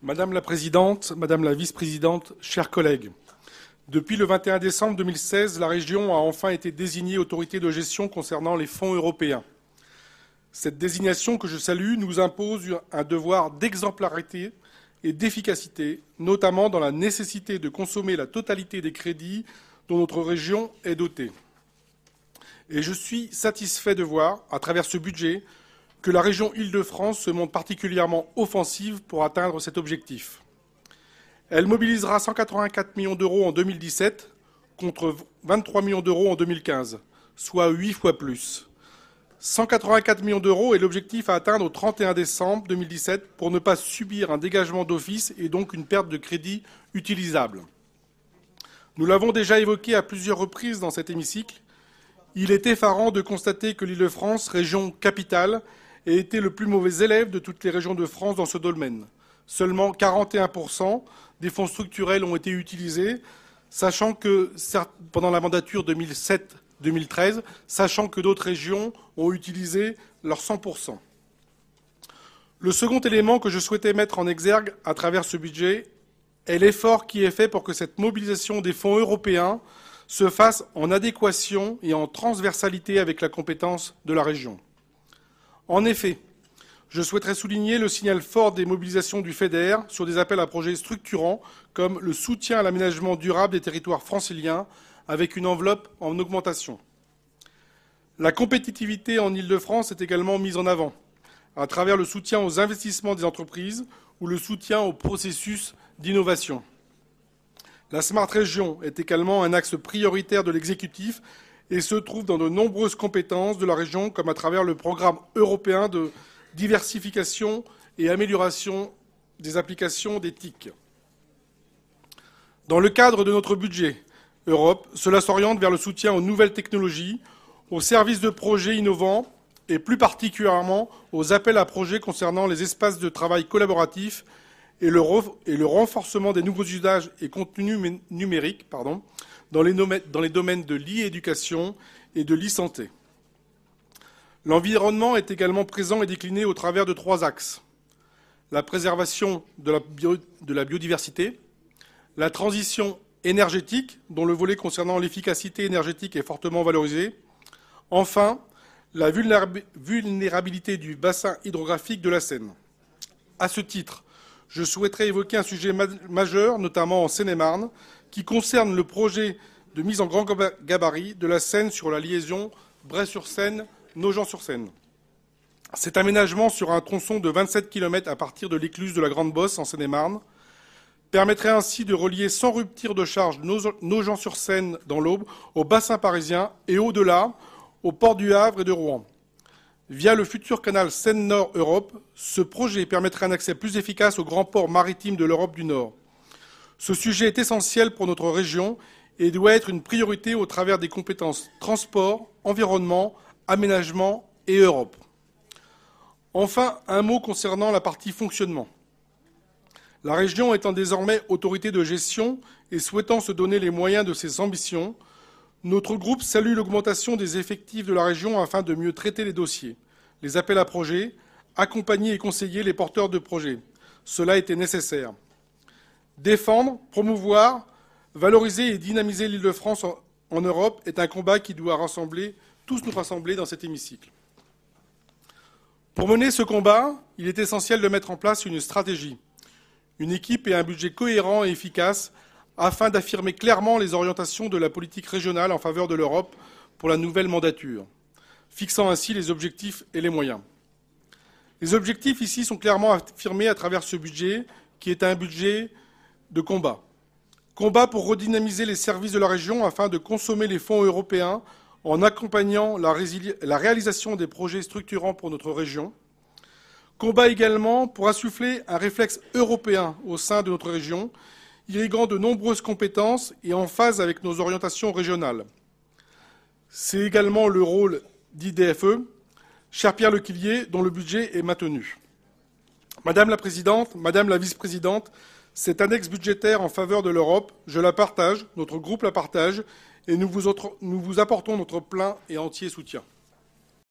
Madame la Présidente, Madame la Vice-Présidente, chers collègues, depuis le 21 décembre 2016, la région a enfin été désignée autorité de gestion concernant les fonds européens. Cette désignation que je salue nous impose un devoir d'exemplarité et d'efficacité, notamment dans la nécessité de consommer la totalité des crédits dont notre région est dotée. Et je suis satisfait de voir, à travers ce budget, que la région Île-de-France se montre particulièrement offensive pour atteindre cet objectif. Elle mobilisera 184 millions d'euros en 2017 contre 23 millions d'euros en 2015, soit 8 fois plus. 184 millions d'euros est l'objectif à atteindre au 31 décembre 2017 pour ne pas subir un dégagement d'office et donc une perte de crédit utilisable. Nous l'avons déjà évoqué à plusieurs reprises dans cet hémicycle. Il est effarant de constater que l'Île-de-France, région capitale, et été le plus mauvais élève de toutes les régions de France dans ce domaine. Seulement 41% des fonds structurels ont été utilisés, sachant que pendant la mandature 2007-2013, sachant que d'autres régions ont utilisé leurs 100%. Le second élément que je souhaitais mettre en exergue à travers ce budget est l'effort qui est fait pour que cette mobilisation des fonds européens se fasse en adéquation et en transversalité avec la compétence de la région. En effet, je souhaiterais souligner le signal fort des mobilisations du FEDER sur des appels à projets structurants comme le soutien à l'aménagement durable des territoires franciliens avec une enveloppe en augmentation. La compétitivité en Île-de-France est également mise en avant à travers le soutien aux investissements des entreprises ou le soutien au processus d'innovation. La Smart Région est également un axe prioritaire de l'exécutif et se trouve dans de nombreuses compétences de la région, comme à travers le programme européen de diversification et amélioration des applications d'éthique. Dans le cadre de notre budget Europe, cela s'oriente vers le soutien aux nouvelles technologies, aux services de projets innovants et plus particulièrement aux appels à projets concernant les espaces de travail collaboratifs et le, renforcement des nouveaux usages et contenus numériques, pardon, dans les, domaines de l'Éducation éducation et de l'e-santé. L'environnement est également présent et décliné au travers de trois axes. La préservation de la, de la biodiversité, la transition énergétique, dont le volet concernant l'efficacité énergétique est fortement valorisé. Enfin, la vulnérabilité du bassin hydrographique de la Seine. À ce titre, je souhaiterais évoquer un sujet majeur, notamment en Seine-et-Marne, qui concerne le projet de mise en grand gabarit de la Seine sur la liaison Bray-sur-Seine, Nogent-sur-Seine. Cet aménagement sur un tronçon de 27 km à partir de l'écluse de la Grande Bosse en Seine-et-Marne permettrait ainsi de relier sans rupture de charge Nogent-sur-Seine dans l'Aube au bassin parisien et au-delà au port du Havre et de Rouen. Via le futur canal Seine-Nord-Europe, ce projet permettrait un accès plus efficace aux grands ports maritimes de l'Europe du Nord. Ce sujet est essentiel pour notre région et doit être une priorité au travers des compétences transport, environnement, aménagement et Europe. Enfin, un mot concernant la partie fonctionnement. La région étant désormais autorité de gestion et souhaitant se donner les moyens de ses ambitions, notre groupe salue l'augmentation des effectifs de la région afin de mieux traiter les dossiers, les appels à projets, accompagner et conseiller les porteurs de projets. Cela était nécessaire. Défendre, promouvoir, valoriser et dynamiser l'Île-de-France en, Europe est un combat qui doit rassembler, tous nous rassembler dans cet hémicycle. Pour mener ce combat, il est essentiel de mettre en place une stratégie, une équipe et un budget cohérent et efficace afin d'affirmer clairement les orientations de la politique régionale en faveur de l'Europe pour la nouvelle mandature, fixant ainsi les objectifs et les moyens. Les objectifs ici sont clairement affirmés à travers ce budget, qui est un budget de combat. Combat pour redynamiser les services de la région afin de consommer les fonds européens en accompagnant la, réalisation des projets structurants pour notre région. Combat également pour insuffler un réflexe européen au sein de notre région, irriguant de nombreuses compétences et en phase avec nos orientations régionales. C'est également le rôle d'IDFE, cher Pierre Lequillier, dont le budget est maintenu. Madame la Présidente, Madame la Vice-Présidente, cette annexe budgétaire en faveur de l'Europe, je la partage, notre groupe la partage, et nous vous, nous vous apportons notre plein et entier soutien.